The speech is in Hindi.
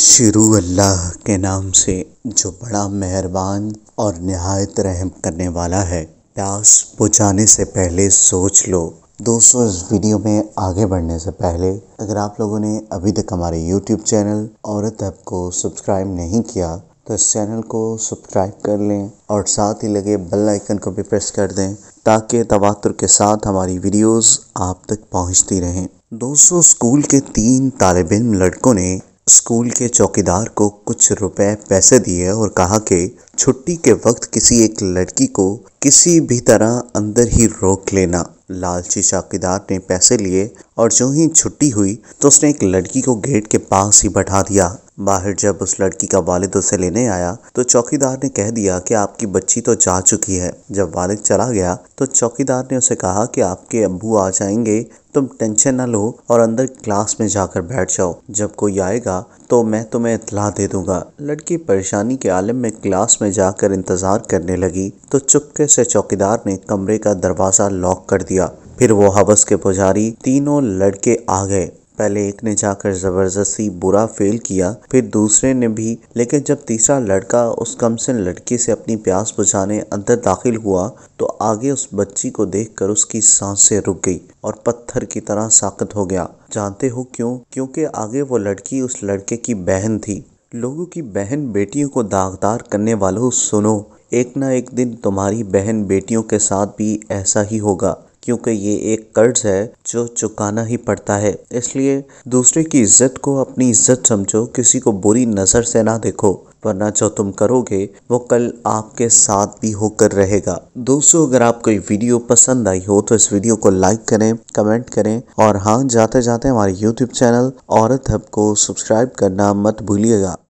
शुरू अल्लाह के नाम से जो बड़ा मेहरबान और नहायत रहम करने वाला है प्यास बुझाने से पहले सोच लो दोस्तों इस वीडियो में आगे बढ़ने से पहले अगर आप लोगों ने अभी तक हमारे YouTube चैनल औरत ऐप को सब्सक्राइब नहीं किया तो इस चैनल को सब्सक्राइब कर लें और साथ ही लगे बेल आइकन को भी प्रेस कर दें ताकि तवातुर के साथ हमारी वीडियोस आप तक पहुंचती रहें दोस्तों स्कूल के तीन तालब इम लड़कों ने स्कूल के चौकीदार को कुछ रुपए पैसे दिए और कहा कि छुट्टी के वक्त किसी एक लड़की को किसी भी तरह अंदर ही रोक लेना लालची चौकीदार ने पैसे लिए और जो ही छुट्टी हुई तो उसने एक लड़की को गेट के पास ही बैठा दिया बाहर जब उस लड़की का वालिद उसे लेने आया तो चौकीदार ने कह दिया कि आपकी बच्ची तो जा चुकी है जब वालिद चला गया तो चौकीदार ने उसे कहा कि आपके अबू आ जाएंगे तुम टेंशन ना लो और अंदर क्लास में जाकर बैठ जाओ जब कोई आएगा तो मैं तुम्हें इतला दे दूंगा लड़की परेशानी के आलम में क्लास में जाकर इंतजार करने लगी तो चुपके से चौकीदार ने कमरे का दरवाजा लॉक कर दिया फिर वो हवस के पुजारी तीनों लड़के आ गए पहले एक ने जाकर जबरदस्ती बुरा फेल किया फिर दूसरे ने भी लेकिन जब तीसरा लड़का उस कमसिन लड़की से अपनी प्यास बुझाने अंदर दाखिल हुआ तो आगे उस बच्ची को देखकर उसकी सांसें रुक गई और पत्थर की तरह साकत हो गया जानते हो क्यों क्योंकि आगे वो लड़की उस लड़के की बहन थी लोगों की बहन बेटियों को दागदार करने वालों सुनो एक ना एक दिन तुम्हारी बहन बेटियों के साथ भी ऐसा ही होगा क्योंकि ये एक कर्ज है जो चुकाना ही पड़ता है इसलिए दूसरे की इज्जत को अपनी इज्जत समझो किसी को बुरी नज़र से ना देखो वरना जो तुम करोगे वो कल आपके साथ भी होकर रहेगा दोस्तों अगर आपको ये वीडियो पसंद आई हो तो इस वीडियो को लाइक करें कमेंट करें और हाँ जाते जाते हमारे यूट्यूब चैनल औरत हब को सब्सक्राइब करना मत भूलिएगा